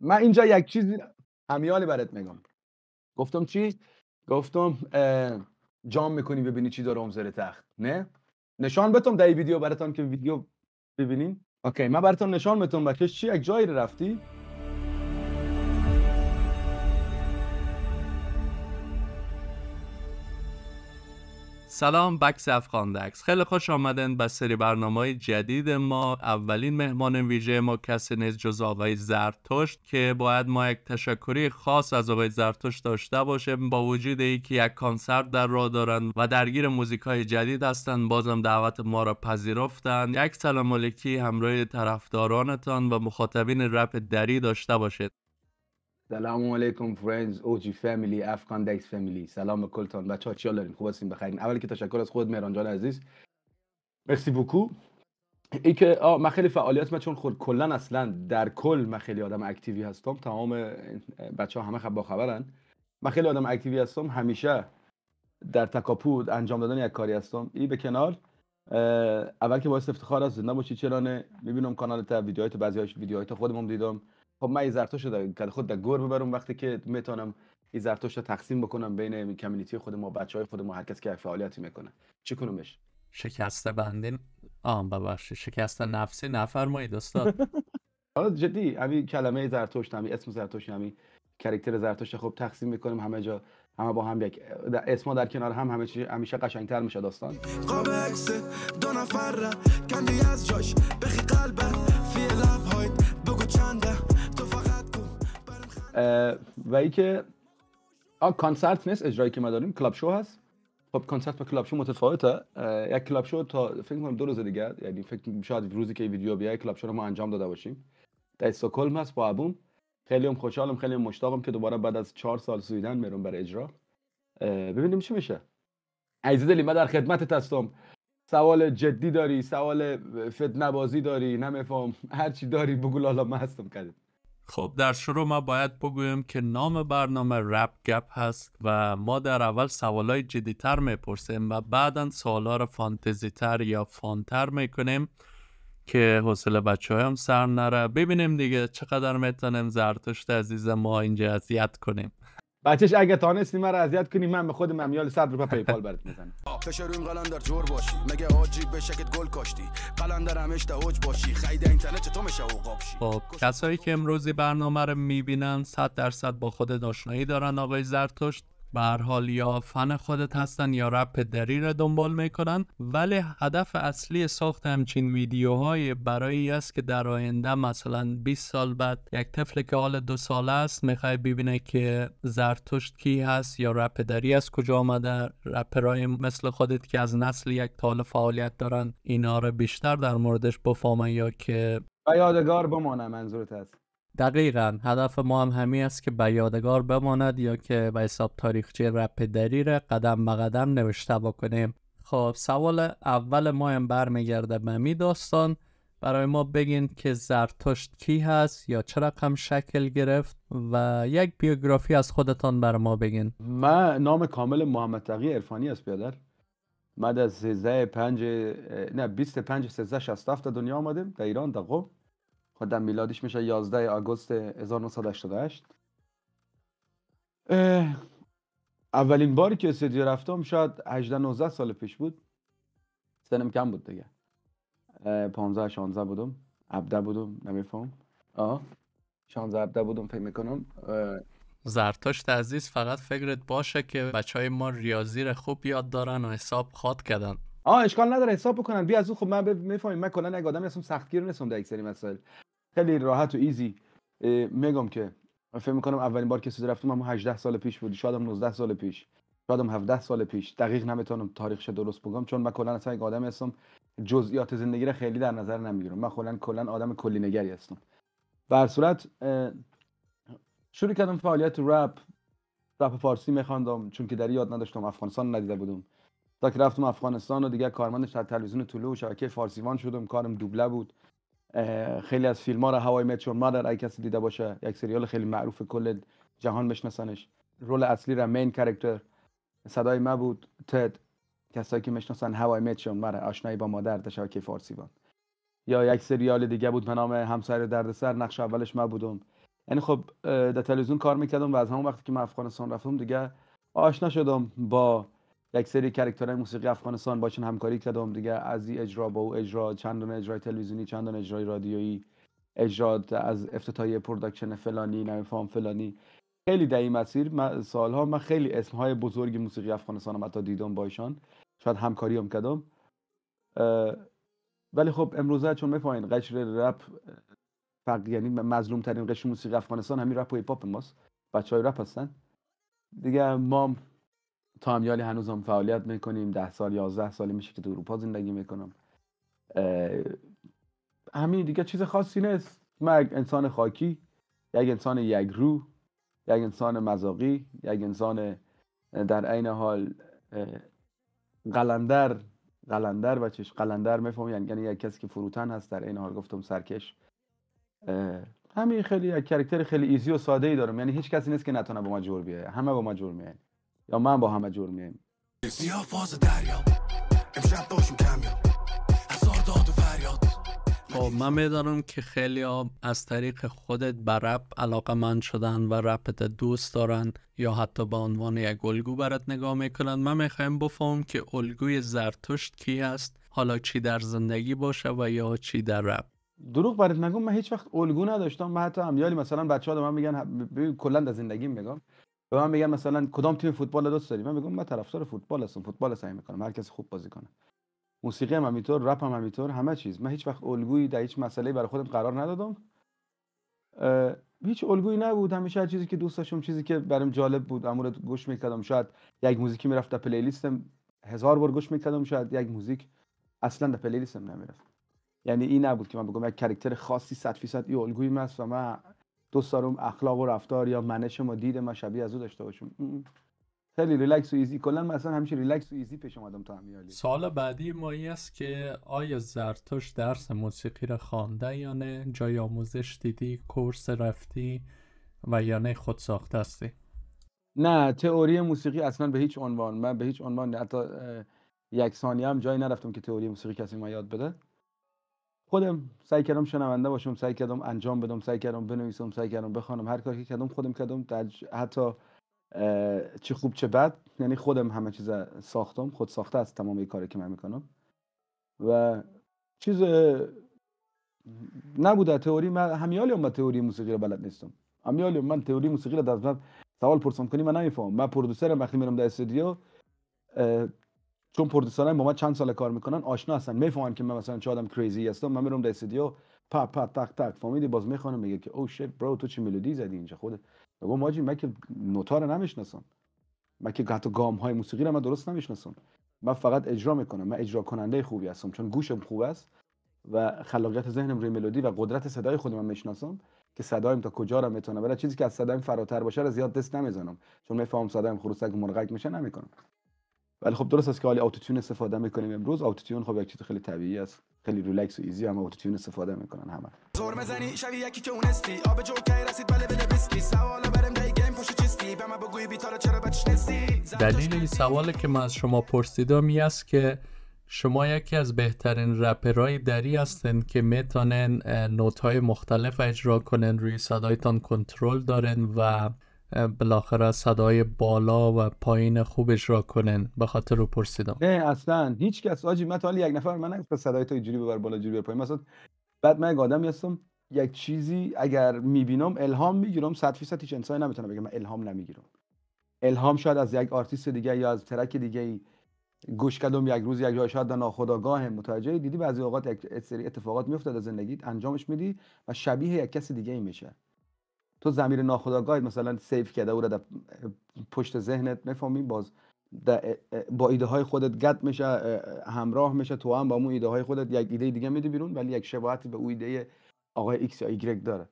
من اینجا یک چیزی همیالی برات میگم گفتم چی گفتم جام میکنی ببینی چی داره زر تخت نه نشان بتم در ویدیو براتان که ویدیو ببینین اوکی من براتان نشان میتونم بکش چی یک جایی رفتی سلام بکس دکس خیلی خوش آمدن به سری برنامه جدید ما اولین مهمان ویژه ما کسی نیست جز آقای زرتشت که باید ما یک تشکری خاص از آقای زرتشت داشته باشیم با وجود که یک کنسرت در راه دارن و درگیر موزیک های جدید هستند بازم دعوت ما را پذیرفتند یک سلام علیکی همراه طرفدارانتان و مخاطبین رپ دری داشته باشید سلام علیکم فرندز اوجی فامیلی افغان دایس فامیلی سلام کلتان بچه ها چیا دارین خوب هستین بخیرین اول که تشکر از خود مهران جان عزیز مرسی بوکو ای که آه من خیلی فعالیت من چون خود کلا اصلا در کل من خیلی آدم اکتیوی هستم تمام بچه ها همه خب باخبرن من خیلی آدم اکتیوی هستم همیشه در تکاپود انجام دادن یک کاری هستم ای به کنار اول که باعث افتخار از زنده باشی چرانه میبینم کانال تا ویدیوهای بعضی ویدیوهای خودمون دیدم خب من این زرتوش رو در خود در گور ببرم وقتی که میتونم این زرتوش رو تقسیم بکنم بین کمیونیتی خود ما بچه های خود ما هر کسی که فعالیتی میکنه کنمش؟ شکست بنده آم شکسته شکست نفسی نفرمایید استاد حالا جدی همین کلمه زرتوش، همین اسم زرتوش، همین کرکتر زرتوش، خب تقسیم میکنیم همه جا همه با هم یک اسما در کنار هم همه چیز همیشه قشنگتر میشه داستان دو نفر کندی از جاش بخی قلبه فی لب هایت بگو چند و ای که آه کانسرت نیست اجرایی که ما داریم کلاب شو هست خب کانسرت با کلاب شو متفاوته یک کلاب شو تا فکر کنم دو روز دیگه یعنی فکر شاید روزی که ویدیو بیای کلاب شو رو ما انجام داده باشیم در استکهلم هست با ابوم خیلی هم خوشحالم خیلی هم مشتاقم که دوباره بعد از چهار سال سویدن میرم بر اجرا ببینیم چی میشه عزیز دلی من در خدمت هستم سوال جدی داری سوال فتنه بازی داری نمیفهم هر چی داری بگو لالا من هستم کردم خب در شروع ما باید بگویم که نام برنامه رپ گپ هست و ما در اول جدی تر میپرسیم و بعدا سوالا رو فانتزی تر یا فانتر میکنیم که حوصله بچه هم سر نره ببینیم دیگه چقدر میتونیم زرتشت عزیز ما اینجا اذیت کنیم بچش اگه تانستی مرا اذیت کنی من به خود ممیال 100 به پیپال برات میزنم فشار این قلندر جور باشی مگه آجی به شکت گل کاشتی قلندر همش تهوج باشی خیده این تنه چطور میشه عقاب قابشی خب کسایی که امروزی برنامه رو میبینن 100 درصد با خود ناشنایی دارن آقای زرتشت به هر حال یا فن خودت هستن یا رپ دری را دنبال میکنن ولی هدف اصلی ساخت همچین ویدیوهای برای است که در آینده مثلا 20 سال بعد یک طفل که حال دو ساله است میخوای ببینه که زرتشت کی هست یا رپ دری از کجا آمده رپرای مثل خودت که از نسل یک تال فعالیت دارن اینا رو بیشتر در موردش بفامن یا که یادگار بمانه منظورت هست دقیقا هدف ما هم همین است که به یادگار بماند یا که به حساب تاریخچه رپ را قدم به قدم نوشته بکنیم خب سوال اول ما هم برمیگرده به می داستان برای ما بگین که زرتشت کی هست یا چرا رقم شکل گرفت و یک بیوگرافی از خودتان بر ما بگین من نام کامل محمد تقی عرفانی است بیادر من از 13 پنج، نه 25 13 67 دنیا آمدیم در ایران در قم خودم خب میلادش میشه 11 آگوست 1988 اولین باری که استودیو رفتم شاید 18 19 سال پیش بود سنم کم بود دیگه 15 16 بودم 17 بودم نمیفهم آ 16 17 بودم فکر میکنم زرتشت عزیز فقط فکرت باشه که بچه های ما ریاضی رو خوب یاد دارن و حساب خاط کردن آه اشکال نداره حساب بکنن بیا از اون خب من میفهمم من کلا نگادم اصلا سختگیر نیستم در یک سری مسائل خیلی راحت و ایزی میگم که من فکر میکنم اولین بار که سوزه رفتم هم 18 سال پیش بود شاید هم 19 سال پیش شاید هم 17 سال پیش دقیق نمیتونم تاریخش درست بگم چون من کلا اصلا یک آدم هستم جزئیات زندگی رو خیلی در نظر نمیگیرم من کلا کلا آدم کلی نگری هستم بر صورت شروع کردم فعالیت رپ رپ فارسی میخواندم چون که در یاد نداشتم افغانستان ندیده بودم تا که رفتم افغانستان و دیگه کارمند تلویزیون طلوع و شبکه فارسیوان شدم کارم دوبله بود خیلی از فیلم ها رو هوای میچور مادر اگه کسی دیده باشه یک سریال خیلی معروف کل جهان بشناسنش رول اصلی را مین کرکتر صدای ما بود تد کسایی که میشناسن هوای میچور مادر آشنایی با مادر تشاکی فارسی بود یا یک سریال دیگه بود به نام همسایه دردسر نقش اولش ما بودم یعنی خب در تلویزیون کار میکردم و از همون وقتی که من افغانستان رفتم دیگه آشنا شدم با یک سری کرکترهای موسیقی افغانستان باشن همکاری کردم دیگه از این اجرا با او اجرا چندان اجرای تلویزیونی چندان اجرای رادیویی اجرا از افتتاحیه پروداکشن فلانی نمیفهم فلانی خیلی در این مسیر سالها من خیلی اسم های بزرگ موسیقی افغانستان هم حتی دیدم ایشان شاید همکاری هم کردم ولی خب امروزه چون میفهمین قشر رپ فقط یعنی مظلوم ترین قشر موسیقی افغانستان همین رپ و هیپ هاپ ماست بچهای رپ هستن دیگه مام تامیالی هنوز هم فعالیت میکنیم ده سال یازده سالی میشه که تو اروپا زندگی میکنم همین دیگه چیز خاصی نیست من انسان خاکی یک انسان یک رو یک انسان مذاقی یک انسان در عین حال قلندر قلندر و چش قلندر میفهم یعنی-, یعنی یک کسی که فروتن هست در این حال گفتم سرکش همین خیلی یک کرکتر خیلی ایزی و ساده ای دارم یعنی هیچ کسی نیست که نتونه با ما جور بیه همه با ما جور میاد یا من با همه جور میایم فاز دریا امشب هزار داد فریاد خب من میدارم که خیلی از طریق خودت به رپ علاقه من شدن و رپت دوست دارن یا حتی به عنوان یک الگو برات نگاه میکنن من میخوایم بفهم که الگوی زرتشت کی است حالا چی در زندگی باشه و یا چی در رپ دروغ برات نگم من هیچ وقت الگو نداشتم من حتی امیالی مثلا بچه‌ها ها من میگن کلا در زندگی میگم به من میگن مثلا کدام تیم فوتبال دوست داری من میگم من طرفدار فوتبال هستم فوتبال سعی میکنم هر کسی خوب بازی کنه موسیقی هم همینطور رپ هم همینطور همه چیز من هیچ وقت الگویی در هیچ مسئله برای خودم قرار ندادم هیچ الگویی نبود همیشه هر چیزی که دوست داشتم چیزی که برام جالب بود امور گوش میکردم شاید یک موزیکی میرفت در پلی هزار بار گوش میکردم شاید یک موزیک اصلا در پلی لیستم نمیرفت یعنی این نبود که من بگم یک کرکتر خاصی 100 درصد الگویی من و من دوست دارم اخلاق و رفتار یا منش ما دید ما شبیه از او داشته باشم خیلی ریلکس و ایزی کلا مثلا همیشه ریلکس و ایزی پیش اومدم تا همیالی سال بعدی ما است که آیا زرتوش درس موسیقی را خوانده یا نه جای آموزش دیدی کورس رفتی و یا نه خود ساخته هستی نه تئوری موسیقی اصلا به هیچ عنوان من به هیچ عنوان حتی یک ثانیه هم جایی نرفتم که تئوری موسیقی کسی ما یاد بده خودم سعی کردم شنونده باشم سعی کردم انجام بدم سعی کردم بنویسم سعی کردم بخوانم هر کاری که کردم خودم کردم در حتی چه خوب چه بد یعنی خودم همه چیز ساختم خود ساخته از تمام کاری که من میکنم و چیز نبوده تئوری من همیالی من تئوری موسیقی رو بلد نیستم همیالی من تئوری موسیقی رو دست من سوال پرسم کنی من نمیفهم من پرودوسرم وقتی میرم در استودیو چون پروتستان با من چند سال کار میکنن آشنا هستن میفهمن که من مثلا چه آدم کریزی هستم من میرم در استودیو پا پا تک تک فامیدی باز میخوانم میگه که او شیت برو تو چه ملودی زدی اینجا خودت بگو ماجی من که نوتا رو نمیشناسم من که حتی گام های موسیقی رو من درست نمیشناسم من فقط اجرا میکنم من اجرا کننده خوبی هستم چون گوشم خوب است و خلاقیت ذهنم روی ملودی و قدرت صدای خودم میشناسم که صدایم تا کجا رو میتونه ولی چیزی که از صدایم فراتر باشه رو زیاد دست نمیزنم چون میفهمم صدایم خروسک مرغک میشه نمیکنم ولی خب درست است که حالی اوتوتیون استفاده میکنیم امروز اوتوتیون خب یک چیز خیلی طبیعی است خیلی ریلکس و ایزی اما اوتوتیون استفاده میکنن همه زور مزنی که اونستی آب جو بله بله ما دلیل این سوال که من از شما پرسیدم این است که شما یکی از بهترین رپرهای دری هستن که میتونن نوت های مختلف اجرا کنن روی صدایتان کنترل دارن و بالاخره صدای بالا و پایین خوبش را کنن به خاطر رو پرسیدم نه اصلا هیچ کس آجی من تا یک نفر من نگفت صدای تو اینجوری ببر بالا جوری پایین مثلا بعد من یک آدمی هستم یک چیزی اگر میبینم الهام میگیرم 100 درصد هیچ انسانی نمیتونه بگه من الهام نمیگیرم الهام شاید از یک آرتیست دیگه یا از ترک دیگه گوش کردم یک روز یک جای شاید در ناخودآگاه متوجه دیدی بعضی اوقات یک سری اتفاقات میفته در زندگیت انجامش میدی و شبیه یک کس دیگه ای میشه تو زمیر ناخودآگاهت مثلا سیف کرده او را در پشت ذهنت میفهمی باز با ایده های خودت گد میشه همراه میشه تو هم با اون ایده های خودت یک ایده دیگه میده بیرون ولی یک شباهتی به اون ایده آقای ایکس یا ایگرگ داره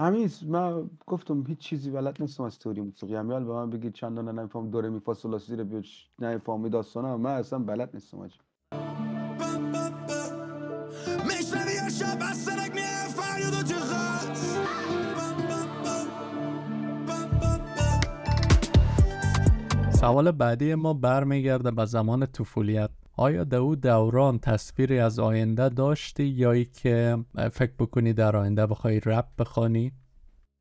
همین من گفتم هیچ چیزی بلد نیستم از تئوری موسیقی همیال به من بگید دانه نمیفهم دوره میفاسولاسی رو بیوچ نمیفهمی داستانا من اصلا بلد نیستم آجی سوال بعدی ما برمیگرده به زمان طفولیت آیا در او دوران تصویری از آینده داشتی یا ای که فکر بکنی در آینده بخوای رپ بخوانی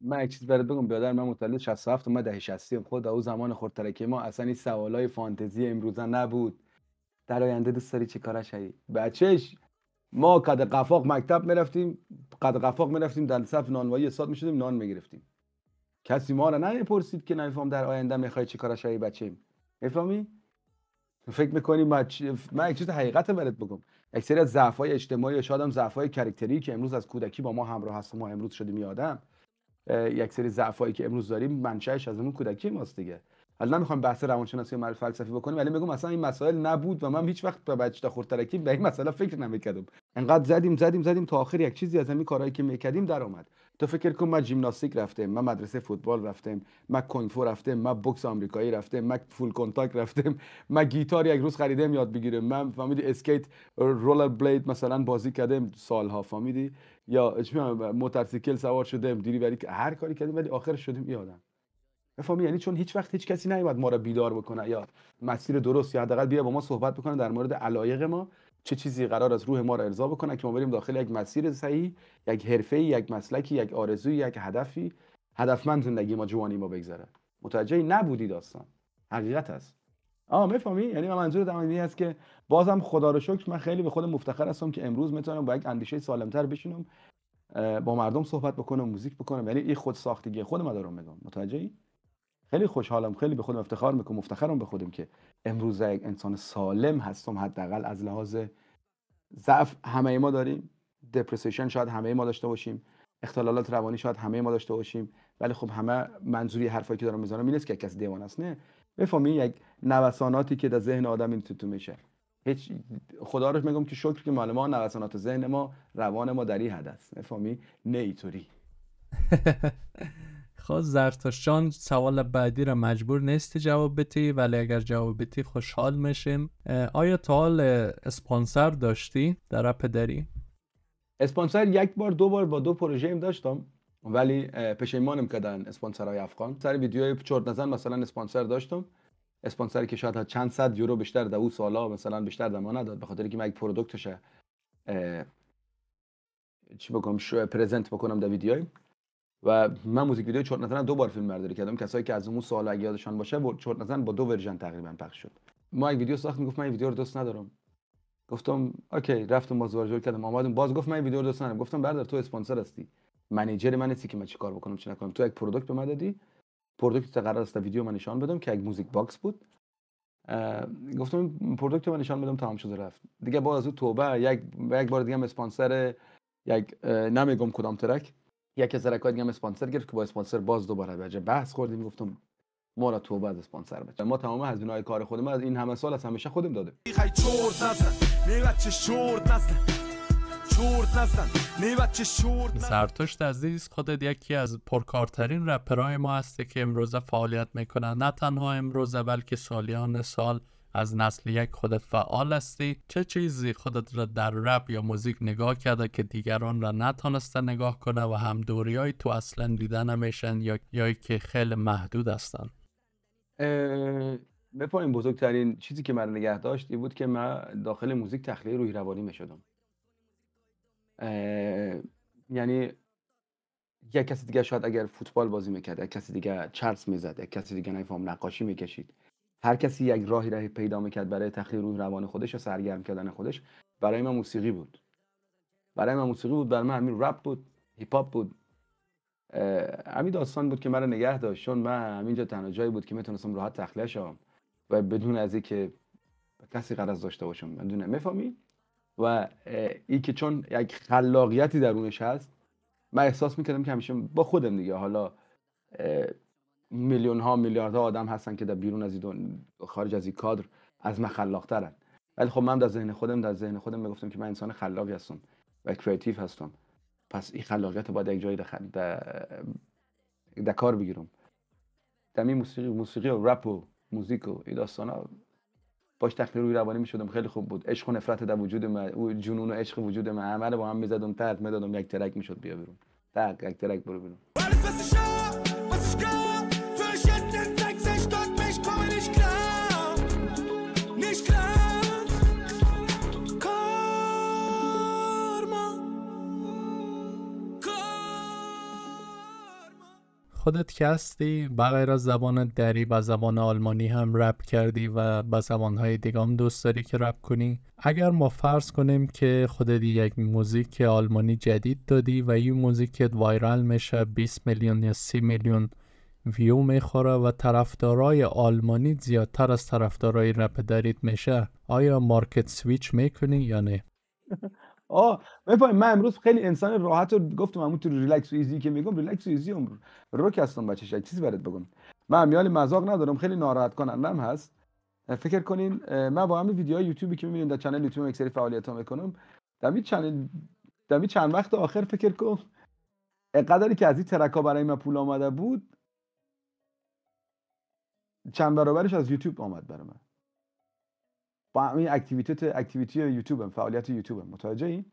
من یک چیز برات بگم برادر من متولد 67 من دهه 60 خود خب، او زمان که ما اصلا این سوالای فانتزی امروزا نبود در آینده دوست داری چه کارا شدی؟ بچش ما قد قفاق مکتب میرفتیم قد قفاق میرفتیم در صف نانوایی استاد میشدیم نان میگرفتیم کسی ما را نمیپرسید که نمیفهم در آینده میخوای چی کارش های بچه ایم میفهمی فکر میکنی من, من یک چیز حقیقت برات بگم اکثر از های اجتماعی شاید هم ضعف‌های کرکتری که امروز از کودکی با ما همراه هست ما امروز شدیم یادم یک سری ضعفایی که امروز داریم منشأش از اون کودکی ماست دیگه حالا نمیخوام بحث روانشناسی و فلسفی بکنیم ولی میگم اصلا این مسائل نبود و من هیچ وقت به بچه خورترکی به این مسئله فکر نمیکردم انقدر زدیم زدیم زدیم تا آخر یک چیزی از همین کارهایی که میکردیم درآمد تا فکر کنم من ژیمناستیک رفتم من مدرسه فوتبال رفتم من کنگفو رفتم من بوکس آمریکایی رفتم من فول کنتاک رفتم من گیتار یک روز خریدم یاد بگیرم من فهمیدی اسکیت رولر بلید مثلا بازی کردم سالها فهمیدی یا موتورسیکل سوار شدم دیری هر کاری کردیم ولی آخر شدیم یادم فهمی یعنی چون هیچ وقت هیچ کسی نیومد ما را بیدار بکنه یا مسیر درست یا حداقل بیا با ما صحبت بکنه در مورد علایق ما چه چیزی قرار از روح ما را ارضا بکنه که ما بریم داخل یک مسیر صحیح یک حرفه یک مسلکی یک آرزوی، یک هدفی هدفمند زندگی ما جوانی ما بگذره متوجه نبودی داستان حقیقت است آه میفهمی یعنی من منظور این است که بازم خدا رو شکر من خیلی به خودم مفتخر هستم که امروز میتونم با یک اندیشه سالمتر بشینم با مردم صحبت بکنم موزیک بکنم یعنی این خود ساختگی خود دارم میگم متوجهی خیلی خوشحالم خیلی به خودم افتخار میکنم مفتخرم به خودم که امروز یک انسان سالم هستم حداقل از لحاظ ضعف همه ما داریم دپرسیشن شاید همه ما داشته باشیم اختلالات روانی شاید همه ما داشته باشیم ولی خب همه منظوری حرفایی که دارم میزنم این نیست که کسی دیوانه است نه بفهمی یک نوساناتی که در ذهن آدم این تو میشه هیچ خدا رو میگم که شکر که معلومه نوسانات ذهن ما روان ما در این حد است بفهمی نه خب زرتشتان سوال بعدی را مجبور نیستی جواب بدی ولی اگر جواب بدی خوشحال میشیم آیا تا حال اسپانسر داشتی در اپ اسپانسر یک بار دو بار با دو پروژه ایم داشتم ولی پشیمانم کردن اسپانسرهای افغان سر ویدیوی چورت نزن مثلا اسپانسر داشتم اسپانسری که شاید چند صد یورو بیشتر در او سالا مثلا بیشتر ما نداد به خاطر که من یک چی بگم شو پرزنت بکنم در ویدیوی و من موزیک ویدیو چرت نزن دو بار فیلم برداری کردم کسایی که از اون سال اگه یادشان باشه چرت نزن با دو ورژن تقریبا پخش شد ما یک ویدیو ساخت میگفت من این ویدیو رو دوست ندارم گفتم اوکی رفتم باز ورژن کردم اومدم باز گفت من این ویدیو رو دوست ندارم گفتم برادر تو اسپانسر هستی منیجر من هستی که من چیکار بکنم چه نکنم تو یک پروداکت به من دادی پروداکت قرار است ویدیو من نشان بدم که یک موزیک باکس بود گفتم پروداکت من نشان بدم تمام شده رفت دیگه باز از توبه یک یک بار دیگه اسپانسر یک نمیگم کدام ترک یک از رکای دیگه هم اسپانسر گرفت که با اسپانسر باز دوباره بجه بحث خوردیم گفتم ما را توبه از اسپانسر بچه ما تمام از های کار خودم از این همه سال از همیشه خودم داده زرتشت عزیز خودت یکی از پرکارترین رپرای ما هسته که امروزه فعالیت میکنه نه تنها امروزه بلکه سالیان سال از نسل یک خودت فعال هستی چه چیزی خودت را در رپ یا موزیک نگاه کرده که دیگران را نتانسته نگاه کنه و هم های تو اصلا دیده نمیشن یا یا که خیلی محدود هستن بپایین بزرگترین چیزی که من نگه داشت این بود که من داخل موزیک تخلیه روی روانی میشدم یعنی یک کسی دیگه شاید اگر فوتبال بازی میکرد یک کسی دیگه چرس میزد یک کسی دیگه نایفام نقاشی میکشید هر کسی یک راهی راه پیدا میکرد برای تخلیه روح روان خودش و سرگرم کردن خودش برای من موسیقی بود برای من موسیقی بود برای من همین رپ بود هیپ هاپ بود همین داستان بود که مرا نگه داشت چون من همینجا تنها جایی بود که میتونستم راحت تخلیه شم و بدون از اینکه کسی قرض داشته باشم بدون میفهمی و این که چون یک خلاقیتی درونش هست من احساس میکردم که همیشه با خودم دیگه حالا میلیون ها میلیارد ها آدم هستن که در بیرون از این خارج از این کادر از من ترن ولی خب من در ذهن خودم در ذهن خودم میگفتم که من انسان خلاقی هستم و کریتیو هستم پس این خلاقیت باید یک جایی در کار بگیرم در این موسیقی موسیقی و رپ و موزیک و این داستان ها باش تخلیه روی روانی می خیلی خوب بود عشق و نفرت در وجود من جنون و عشق وجود من عمل با هم می زدم ترک یک ترک می شد بیا بیرون ترک یک ترک برو بیرون خودت که هستی بغیر از زبان دری و زبان آلمانی هم رپ کردی و به زبانهای دیگه هم دوست داری که رپ کنی اگر ما فرض کنیم که خودت یک موزیک آلمانی جدید دادی و این موزیکت وایرال میشه 20 میلیون یا 30 میلیون ویو میخوره و طرفدارای آلمانی زیادتر از طرفدارای رپ دارید میشه آیا مارکت سویچ میکنی یا نه آه بفهم من امروز خیلی انسان راحت رو گفتم همون تو ریلکس و ایزی که میگم ریلکس و ایزی عمر روک هستم شک چیزی برات بگم من میال مزاق ندارم خیلی ناراحت هم هست فکر کنین من با همین ویدیوهای یوتیوبی که میبینین در کانال یوتیوب اکثری فعالیت ها میکنم دمی چند دمی چند وقت آخر فکر کن قدری که از این ترکا برای من پول آمده بود چند برابرش از یوتیوب آمد برای با این اکتیویتی اکتیویتی یوتیوبم فعالیت یوتیوبم متوجه ای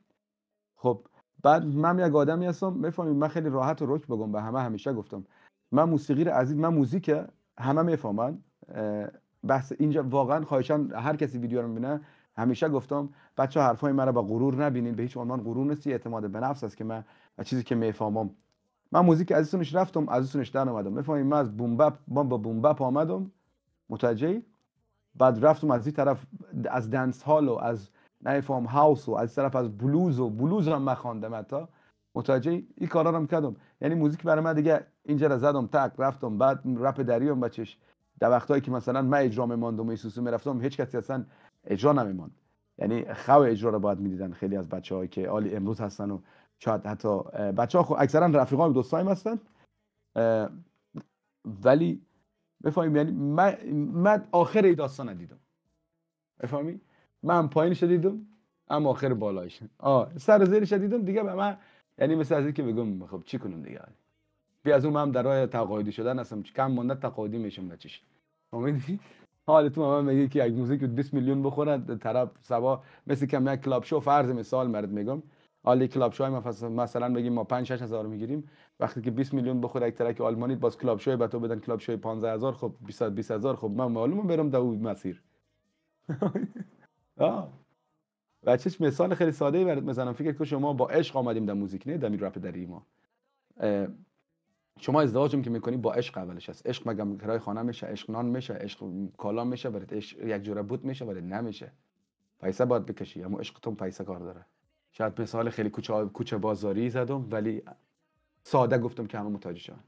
خب بعد من یک آدمی هستم میفهمید من خیلی راحت و رک بگم به همه همیشه گفتم من موسیقی رو عزیز من موزیک همه میفهمن بحث اینجا واقعا خواهشان هر کسی ویدیو رو میبینه همیشه گفتم بچه حرفای مرا با غرور نبینین به هیچ عنوان غرور نیست اعتماد به نفس است که من چیزی که میفهمم من موزیک عزیزونش رفتم عزیزونش در اومدم میفهمید من از بومبپ با بومبپ آمدم متوجه بعد رفتم از این طرف از دنس هال و از نایفام هاوس و از طرف از بلوز و بلوز رو مخاندم خواندم حتی متوجه این کارا رو کردم یعنی موزیک برای من دیگه اینجا رو زدم تک رفتم بعد رپ دریوم بچش در وقتایی که مثلا من اجرا میماندم و ایسوسو میرفتم هیچ کسی اصلا اجرا نمیماند یعنی خو اجرا رو باید میدیدن خیلی از بچه که عالی امروز هستن و شاید حتی بچه ها خب اکثرا رفیقان دوستایم هستن ولی بفهمیم یعنی من, آخر ای داستان دیدم بفهمی من پایین شدیدم اما آخر بالایش آه سر زیر شدیدم دیگه به من یعنی مثل از که بگم خب چی کنم دیگه بی از اون من در راه تقاعدی شدن هستم کم مونده تقاعدی میشم نچش فهمیدی حالتون من میگه که یک موزیک 20 میلیون بخورن طرف سبا مثل کم یک کلاب شو فرض مثال مرد میگم آلی کلاب شوی مثلا بگیم ما 5 6 هزار میگیریم وقتی که 20 میلیون بخوره یک ترک آلمانی باز کلاب شوی به تو بدن کلاب شوی 15 هزار خب 20 20 هزار خب من معلومه برم اون مسیر ها بچش مثال خیلی ساده ای برات میزنم فکر کن شما با عشق آمدیم در موزیک نه دمی رپ در ما شما ازدواجم که میکنی با عشق اولش است عشق مگم کرای خانه میشه عشق نان میشه عشق کالا میشه برات عشق یک جوره بود میشه برات نمیشه پیسه باید بکشی اما عشق تو پیسه کار داره شاید مثال خیلی کوچه, کوچه بازاری زدم ولی ساده گفتم که همه متوجه شدن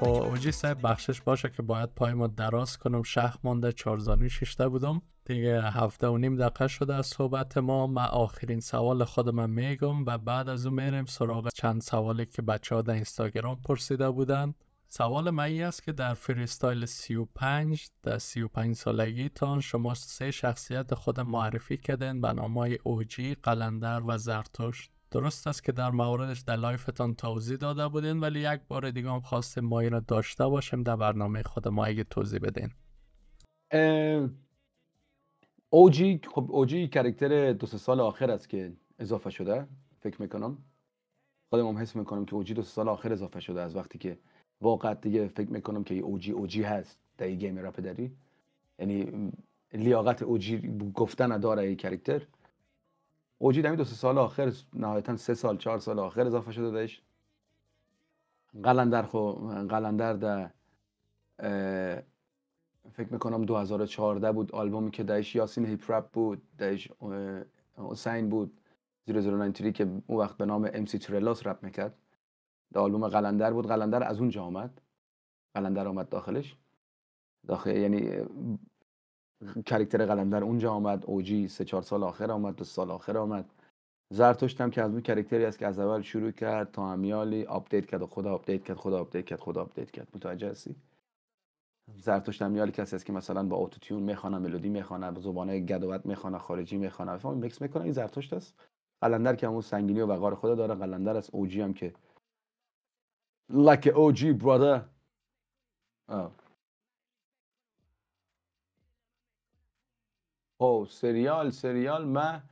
خب اوجی صاحب بخشش باشه که باید پای ما دراز کنم شخ مانده چارزانی ششته بودم دیگه هفته و نیم دقیقه شده از صحبت ما ما آخرین سوال خودم میگم و بعد از اون میرم سراغ چند سوالی که بچه ها در اینستاگرام پرسیده بودن سوال من این است که در فریستایل 35 در 35 سالگیتان شما سه شخصیت خود معرفی کردن به نامای اوجی، قلندر و زرتشت. درست است که در موردش در لایفتان توضیح داده بودین ولی یک بار دیگه هم خواستیم ما را داشته باشیم در برنامه خود ما اگه توضیح بدین. اوجی خب اوجی کرکتر دو سال آخر است که اضافه شده فکر میکنم خودم هم حس میکنم که اوجی دو سال آخر اضافه شده از وقتی که واقعا دیگه فکر میکنم که اوجی اوجی هست در این گیم رپ داری یعنی لیاقت اوجی گفتن داره این کرکتر اوجی در دو سه سال آخر نهایتا سه سال چهار سال آخر اضافه شده داشت قلندر خو قلندر در فکر میکنم 2014 بود آلبومی که داشت یاسین هیپ رپ بود داشت حسین بود 0093 که اون وقت به نام ام سی ترلاس رپ میکرد دالوم قلندر بود قلندر از اونجا آمد قلندر آمد داخلش داخل یعنی کرکتر قلندر اونجا آمد اوجی سه چهار سال آخر آمد دو سال آخر آمد زرتشت هم که از اون کرکتری است که از اول شروع کرد تا همیالی آپدیت کرد و خدا آپدیت کرد خدا آپدیت کرد خدا آپدیت کرد متوجه هستی زرتشت میالی کسی است که مثلا با اوتوتیون میخونه ملودی میخوانه زبانه گدوت میخونه خارجی میخونه فهم میکس میکنه این زرتشت است قلندر که همون سنگینی و وقار خدا داره قلندر است اوجی هم که like an OG brother. Oh. او سریال سریال من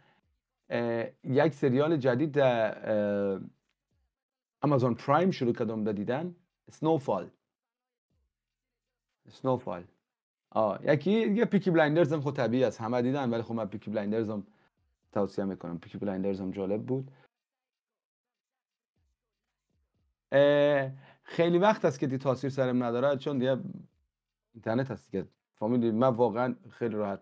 یک سریال جدید در امازون eh, پرایم شروع کردم دیدن سنوفال سنوفال آه یکی یه پیکی بلایندرز هم خب طبیعی است همه دیدن ولی خب من پیکی بلایندرز هم توصیه میکنم پیکی بلایندرز جالب بود خیلی وقت است که دی تاثیر سرم نداره چون دیگه اینترنت هست دیگه فامیلی من واقعا خیلی راحت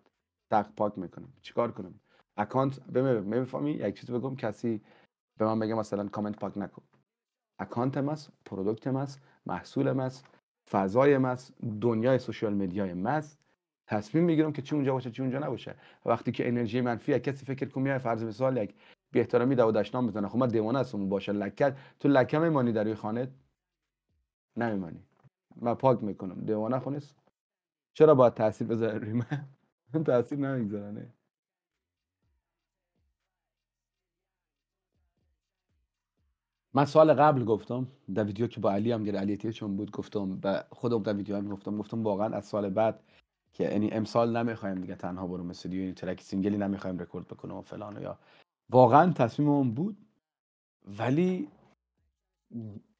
تق پاک میکنم چیکار کنم اکانت بمیفهمی یک چیزی بگم کسی به من بگه مثلا کامنت پاک نکن اکانتم است من است محصولم است فضایم است دنیای سوشال میدیایم است تصمیم میگیرم که چی اونجا باشه چی اونجا نباشه وقتی که انرژی منفی یک کسی فکر کنم فرض مثال یک بی احترامی دو دشنام میتونه خب من دیوانه هستم باشه لکت تو لکه میمانی در روی خانه نمیمانی من پاک میکنم دیوانه نیست؟ چرا باید تاثیر بذاره روی من تاثیر نمیگذارنه من سال قبل گفتم در ویدیو که با علی هم گیر علی چون بود گفتم و خودم در ویدیو هم گفتم گفتم واقعا از سال بعد که یعنی امسال نمیخوایم دیگه تنها برو مثل این ترک سینگلی نمیخوایم رکورد بکنم و فلان یا واقعا تصمیم اون بود ولی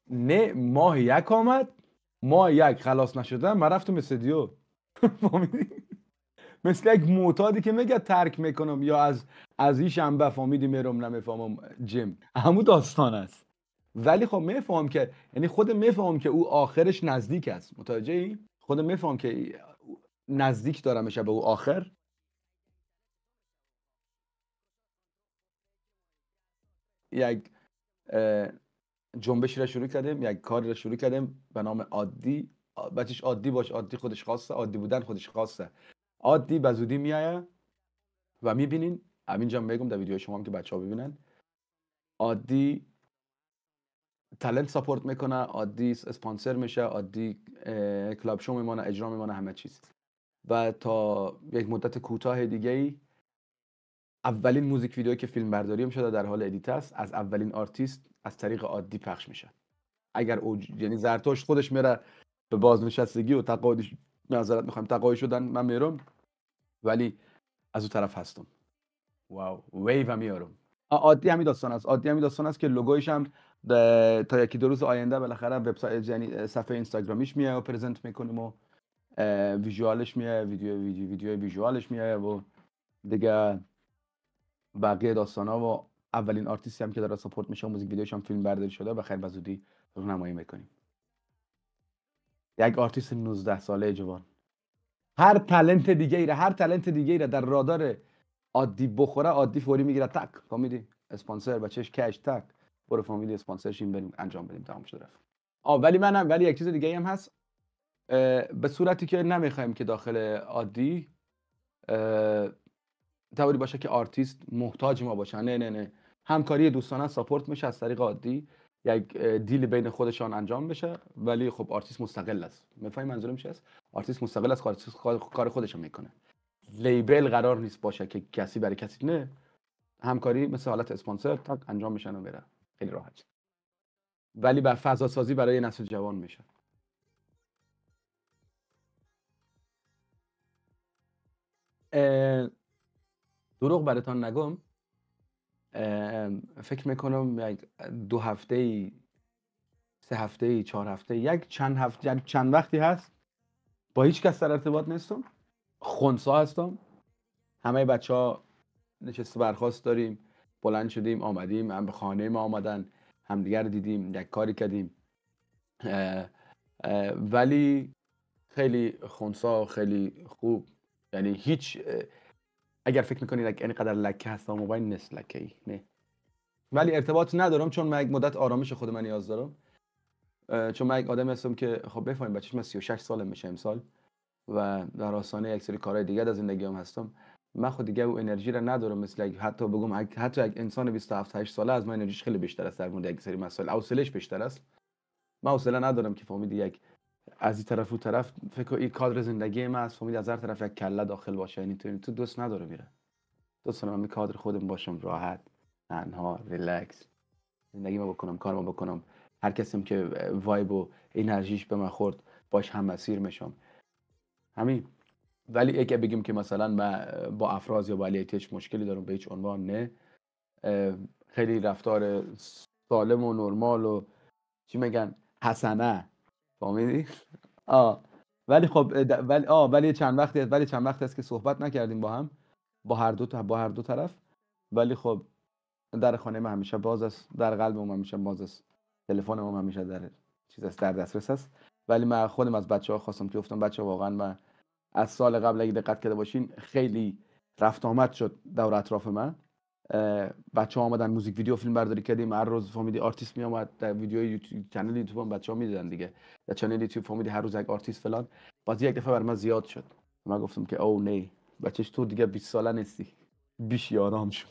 نه ماه یک آمد ماه یک خلاص نشدم من رفتم استدیو مثل یک معتادی که میگه ترک میکنم یا از از این شنبه فامیدی میرم نمیفهمم جیم همون داستان است ولی خب میفهم که یعنی خود میفهم که او آخرش نزدیک است متوجه ای خود میفهم که نزدیک دارمش به او آخر یک جنبشی را شروع کردیم یک کاری را شروع کردیم به نام عادی بچش عادی باش عادی خودش خاصه عادی بودن خودش خاصه عادی به زودی میایه و میبینین همینجا میگم در ویدیو شما هم که بچه ها ببینن عادی تلنت ساپورت میکنه عادی اسپانسر میشه عادی کلاب شو میمانه اجرا میمانه همه چیز و تا یک مدت کوتاه دیگه ای اولین موزیک ویدیو که فیلم برداری شده در حال ادیت است از اولین آرتیست از طریق عادی پخش میشه اگر او یعنی زرتوش خودش میره به بازنشستگی و تقاعدش معذرت میخوام تقاعد شدن من میرم ولی از اون طرف هستم واو ویو و میارم عادی همین داستان است عادی همین داستان است که لوگویش هم تا یکی دو روز آینده بالاخره وبسایت یعنی صفحه اینستاگرامیش میاد و پرزنت میکنیم و ویژوالش میاد ویدیو ویدیو ویدیو ویژوالش میاد و دیگه بقیه ها و اولین آرتیستی هم که داره سپورت میشه موزیک ویدیوش هم فیلم برداری شده و خیلی بزودی نمایی میکنیم یک آرتیست 19 ساله جوان هر تلنت دیگه ایره هر تلنت دیگه ایره در رادار عادی بخوره عادی فوری میگیره تک فامیلی اسپانسر بچهش کش تک برو فامیلی اسپانسرش این بریم انجام بدیم تمام شده رفت ولی منم ولی یک چیز دیگه هم هست به صورتی که نمیخوایم که داخل عادی طوری باشه که آرتیست محتاج ما باشه نه نه نه همکاری دوستانه ساپورت میشه از طریق عادی یک دیل بین خودشان انجام بشه ولی خب آرتیست مستقل است میفهمی منظورم میشه است آرتیست مستقل است کار خودش میکنه لیبل قرار نیست باشه که کسی برای کسی نه همکاری مثل حالت اسپانسر تا انجام میشن و بره خیلی راحت ولی بر فضا سازی برای نسل جوان میشه دروغ براتان نگم فکر میکنم یک دو هفته ای سه هفته ای چهار هفته یک چند هفته چند وقتی هست با هیچ کس در ارتباط نیستم خونسا هستم همه بچه ها نشست برخواست داریم بلند شدیم آمدیم هم به خانه ما آمدن همدیگر دیدیم یک کاری کردیم ولی خیلی خونسا خیلی خوب یعنی هیچ اگر فکر میکنی لک اینقدر لکه هست موبایل نیست لکه ای نه ولی ارتباط ندارم چون من مدت آرامش خود من نیاز دارم چون من آدم هستم که خب بفهمید بچش من 36 سال میشه امسال و در آسانه یک سری کارهای دیگه از هم هستم من خود دیگه او انرژی را ندارم مثل حتی بگم حتی یک انسان 27 8 ساله از من انرژیش خیلی بیشتر است در مورد یک سری مسائل حوصله‌اش بیشتر است من حوصله ندارم که فهمید یک از این طرف و طرف فکر این کادر زندگی من از فامیل از هر طرف یک کله داخل باشه یعنی تو تو دوست نداره میره دوست دارم من کادر خودم باشم راحت تنها ریلکس زندگی ما بکنم ما بکنم هر کسیم که وایب و انرژیش به من خورد باش هم مسیر میشم همین ولی اگه بگیم که مثلا من با افراز یا با علیتش مشکلی دارم به هیچ عنوان نه خیلی رفتار سالم و نرمال و چی میگن حسنه فهمیدی آ ولی خب ولی آه ولی چند وقتی ولی چند وقت است که صحبت نکردیم با هم با هر دو با هر دو طرف ولی خب در خانه ما همیشه باز است در قلب ما همیشه باز است تلفن ما همیشه در چیز است در دسترس است ولی من خودم از بچه ها خواستم که گفتم بچه واقعا من از سال قبل اگه دقت کرده باشین خیلی رفت آمد شد دور اطراف من بچه ها آمدن موزیک ویدیو فیلم برداری کردیم هر روز فامیدی آرتیست می آمد در ویدیو یوتیوب چنل یوتیوب هم بچه ها میدیدن دیگه در چنل یوتیوب فامیدی هر روز یک آرتیست فلان بازی یک دفعه بر من زیاد شد من گفتم که او نه بچهش تو دیگه 20 ساله نیستی بیش آرام شو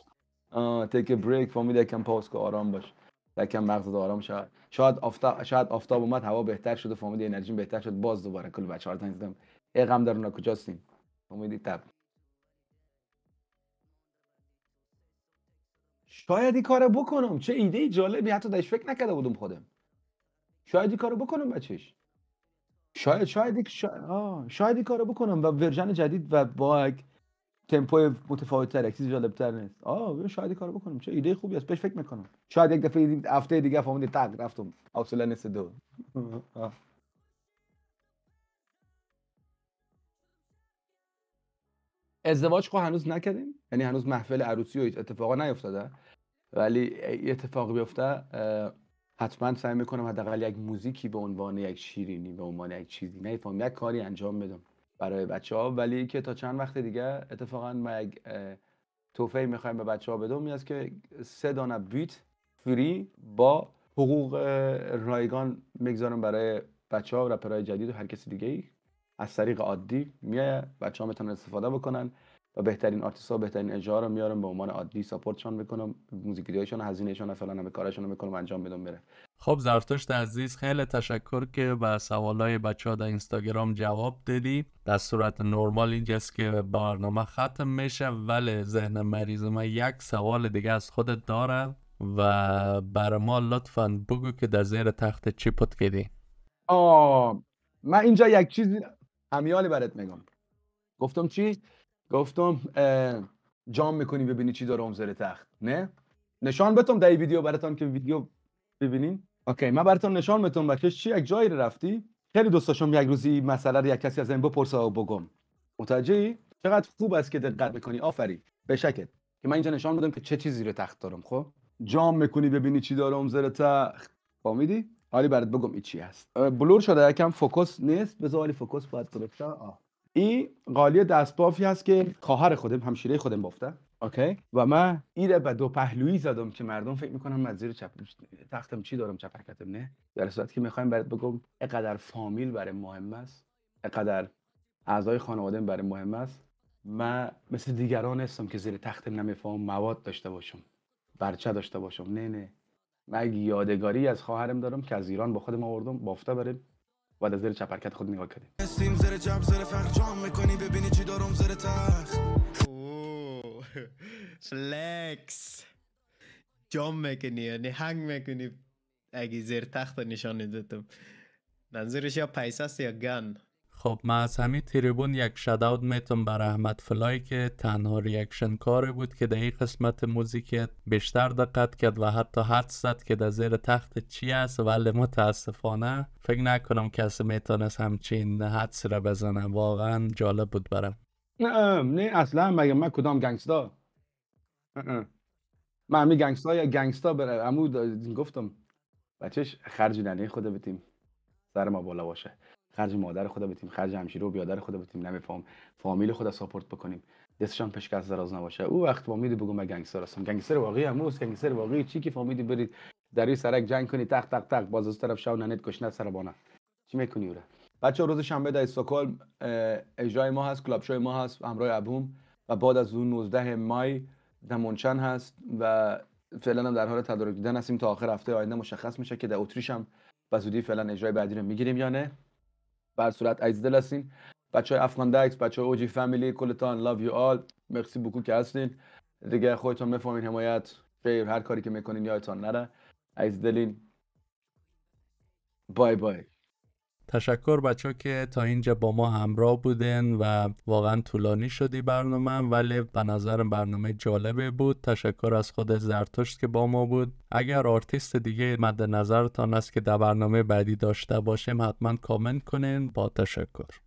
تیک بریک فامیدی کم پاس که آرام باش یکم مغز آرام شد شاید آفتاب شاید آفتاب اومد هوا بهتر شد و فامیلی انرژی بهتر شد باز دوباره کل بچه‌ها رو تنظیم زدم ای غم در اونا کجاستین فامیلی تب شاید این کارو بکنم چه ایده جالبی حتی داش فکر نکرده بودم خودم شاید این کارو بکنم بچش شاید شاید شاید, آه. شاید کارو بکنم و ورژن جدید و با تمپوی متفاوت تر اکسیز جالب تر نیست آه شاید کارو بکنم چه ایده خوبی است بهش فکر میکنم شاید یک دفعه هفته دیگه فهمید تق رفتم اصلا نیست دو ازدواج خو خب هنوز نکردیم یعنی هنوز محفل عروسی و اتفاقا نیفتاده ولی یه اتفاقی بیفته حتما سعی میکنم حداقل یک موزیکی به عنوان یک شیرینی به عنوان یک چیزی نه یک کاری انجام بدم برای بچه ها ولی که تا چند وقت دیگه اتفاقا ما یک توفهی میخوایم به بچه ها بدم است که سه دانه بیت فری با حقوق رایگان میگذارم برای بچه ها و رپرهای جدید و هر کسی دیگه ای از طریق عادی میایه بچه ها میتونن استفاده بکنن و بهترین آرتیست ها بهترین اجرا رو میارم به عنوان عادی ساپورتشان میکنم موزیک ویدیوهاشون هزینهشان فلان همه کارشون رو میکنم انجام میدم بره خب زرتشت عزیز خیلی تشکر که به سوالای بچه ها در اینستاگرام جواب دادی در صورت نرمال اینجاست که برنامه ختم میشه ولی ذهن مریض ما یک سوال دیگه از خودت داره و بر ما لطفا بگو که در زیر تخت چی پت کردی آه من اینجا یک چیز همیالی برات میگم گفتم چی گفتم جام میکنی ببینی چی دارم زیر تخت نه نشان بتم در ویدیو براتون که ویدیو ببینین اوکی من براتون نشان میتونم بکش چی یک جایی رفتی خیلی دوست داشتم یک روزی مسئله رو یک کسی از این بپرسه و بگم ای؟ چقدر خوب است که دقت میکنی آفرین به شکل که من اینجا نشان بدم که چه چیزی رو تخت دارم خب جام میکنی ببینی چی دارم زیر تخت فهمیدی حالی برات بگم چی هست بلور شده یکم فوکس نیست بذار فوکس باید گرفته آه این قالی دست بافی هست که خواهر خودم همشیره خودم بافته اوکی و من ایره به دو پهلویی زدم که مردم فکر میکنم من زیر چپ تختم چی دارم چپرکتم نه در صورتی که میخوایم برات بگم اقدر فامیل برای مهم است اقدر اعضای خانواده برای مهم است من مثل دیگران هستم که زیر تختم نمیفهم مواد داشته باشم برچه داشته باشم نه نه من یادگاری از خواهرم دارم که از ایران با خودم آوردم بافته بریم و در زیر چپ حرکت خود نگاه کردیم سیم زیر چپ زیر فقر جام میکنی ببینی چی دارم زیر تخت فلکس جام میکنی یعنی هنگ میکنی اگه زیر تخت نشان دادم منظورش یا پیساست یا گن خب من از همین تریبون یک شداد میتونم بر احمد فلای که تنها ریاکشن کار بود که در این قسمت موزیک بیشتر دقت کرد و حتی حد زد که در زیر تخت چی است ولی متاسفانه فکر نکنم کسی میتونست همچین حدس را بزنه واقعا جالب بود برم نه نه اصلا مگه من کدام گنگستا من همی گنگستا یا گنگستا بره امو گفتم بچهش خرج ننه خود بتیم سر ما بالا باشه خرج مادر خدا بتیم خرج همشی و بیادر خدا بتیم نمی فام فامیل خدا ساپورت بکنیم دستشان پشکس دراز نباشه او وقت فامیل بگو من گنگستر هستم گنگستر واقعی هم اوست گنگستر واقعی چی که فامیدی برید در این سرک جنگ کنی تق تق تق باز از طرف شاو ننت کشنه سر چی میکنی اوره بچه روز شنبه در استکهلم اجرای ما هست کلاب شای ما هست همراه ابوم و بعد از اون 19 مای دمونچن هست و فعلا هم در حال تدارک دیدن هستیم تا آخر هفته آینده مشخص میشه که در اتریش هم به زودی فعلا اجرای بعدی رو میگیریم یا نه بر صورت عزیز دل هستین بچه های افغان دکس بچه های اوجی فامیلی کلتان لاو یو آل مرسی بکو که هستین دیگه خودتان بفهمین حمایت غیر هر کاری که میکنین یادتان نره عزیز دلین بای بای تشکر بچه که تا اینجا با ما همراه بودن و واقعا طولانی شدی برنامه ولی به نظرم برنامه جالبه بود تشکر از خود زرتشت که با ما بود اگر آرتیست دیگه مد نظرتان است که در برنامه بعدی داشته باشیم حتما کامنت کنین با تشکر